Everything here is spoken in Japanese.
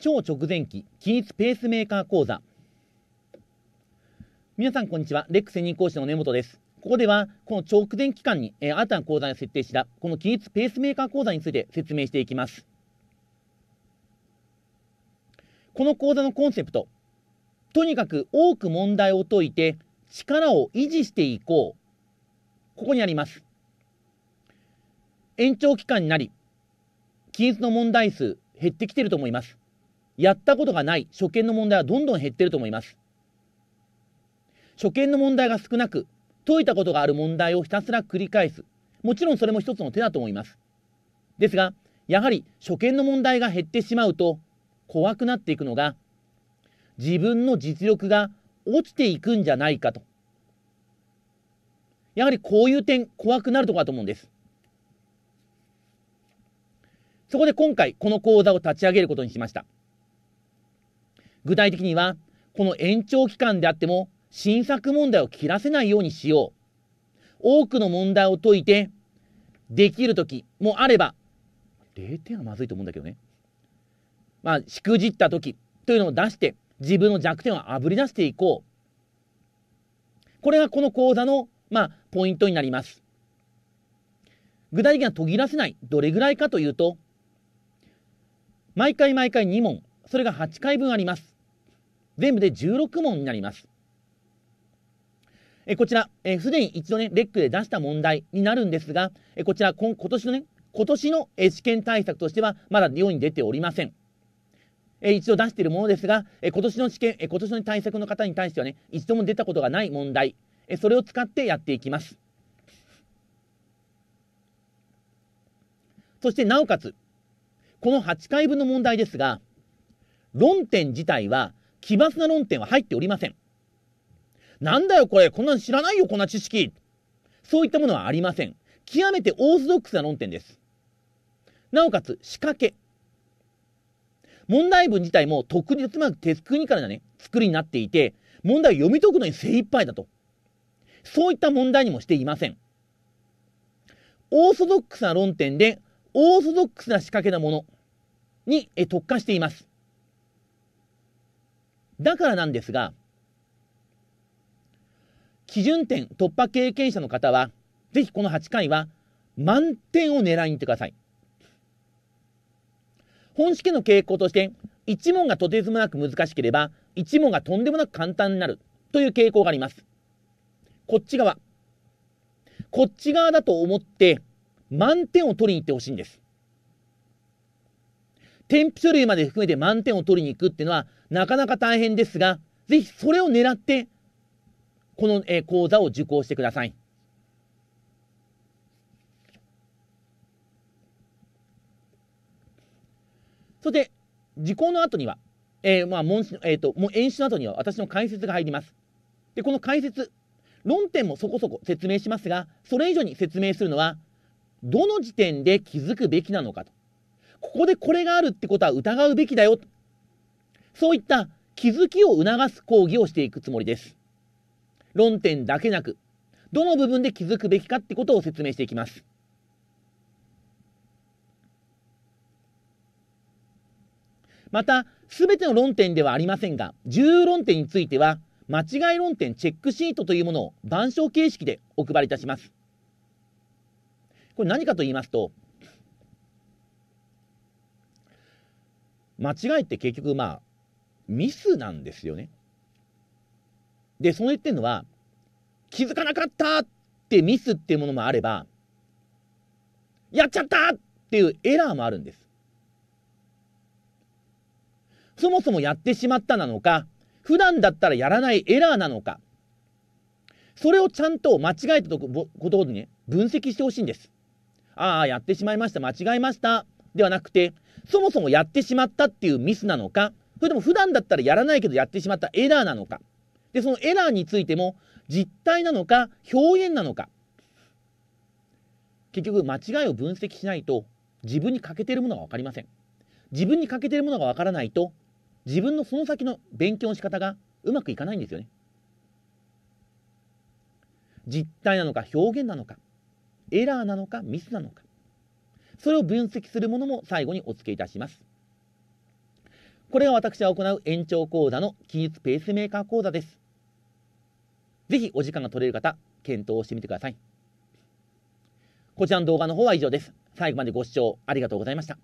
超直前期起立ペースメーカー講座皆さんこんにちはレック専任講師の根本ですここではこの直前期間に、えー、新たな講座に設定したこの起立ペースメーカー講座について説明していきますこの講座のコンセプトとにかく多く問題を解いて力を維持していこうここにあります延長期間になり起立の問題数減ってきていると思いますやったことがない初見の問題はどんどん減ってると思います。初見の問題が少なく、解いたことがある問題をひたすら繰り返す。もちろんそれも一つの手だと思います。ですが、やはり初見の問題が減ってしまうと、怖くなっていくのが、自分の実力が落ちていくんじゃないかと。やはりこういう点、怖くなるところだと思うんです。そこで今回、この講座を立ち上げることにしました。具体的には、この延長期間であっても、新作問題を切らせないようにしよう。多くの問題を解いて、できる時もあれば、0点はまずいと思うんだけどね。まあ、しくじった時というのを出して、自分の弱点をあぶり出していこう。これがこの講座の、まあ、ポイントになります。具体的には途切らせない。どれぐらいかというと、毎回毎回2問、それが8回分あります。全部で16問になります。えこちら、す、えでに一度ね、レックで出した問題になるんですが、えこちら今、今年のね、今年の試験対策としては、まだ世に出ておりません。え一度出しているものですが、え今年の試験、え今年の対策の方に対してはね、一度も出たことがない問題、えそれを使ってやっていきます。そしてなおかつ、この8回分の問題ですが、論点自体は、奇抜な論点は入っておりません。なんだよこれ、こんなの知らないよ、こんな知識。そういったものはありません。極めてオーソドックスな論点です。なおかつ、仕掛け。問題文自体も特につまりテクニカルなね、作りになっていて、問題を読み解くのに精一杯だと。そういった問題にもしていません。オーソドックスな論点で、オーソドックスな仕掛けなものに特化しています。だからなんですが、基準点突破経験者の方は、ぜひこの8回は満点を狙いに行ってください。本試験の傾向として、1問がとてつもなく難しければ、1問がとんでもなく簡単になるという傾向があります。こっち側。こっち側だと思って、満点を取りに行ってほしいんです。添付書類まで含めて満点を取りに行くっていうのはなかなか大変ですが、ぜひそれを狙って、この、え講座を受講してください。そして、受講の後には、えー、まあ、問えーと、ともう演習の後には私の解説が入ります。で、この解説、論点もそこそこ説明しますが、それ以上に説明するのは、どの時点で気づくべきなのかと。ここでこれがあるってことは疑うべきだよ。そういった気づきを促す講義をしていくつもりです。論点だけなく、どの部分で気づくべきかってことを説明していきます。また、すべての論点ではありませんが、重論点については、間違い論点チェックシートというものを板書形式でお配りいたします。これ何かと言いますと、間違いって結局まあミスなんですよね。でそれっていのは気づかなかったってミスっていうものもあればやっちゃったっていうエラーもあるんです。そもそもやってしまったなのか普段だったらやらないエラーなのかそれをちゃんと間違えたことごとね分析してほしいんです。ああやってしまいました間違えました。ではなくて、そもそもやってしまったっていうミスなのか、それとも普段だったらやらないけどやってしまったエラーなのか。で、そのエラーについても、実態なのか、表現なのか。結局、間違いを分析しないと、自分に欠けてるものが分かりません。自分に欠けてるものが分からないと、自分のその先の勉強の仕方がうまくいかないんですよね。実態なのか表現なのかエラーなのかミスなのかそれを分析するものも最後にお付けいたします。これが私が行う延長講座の記述ペースメーカー講座です。ぜひお時間が取れる方、検討してみてください。こちらの動画の方は以上です。最後までご視聴ありがとうございました。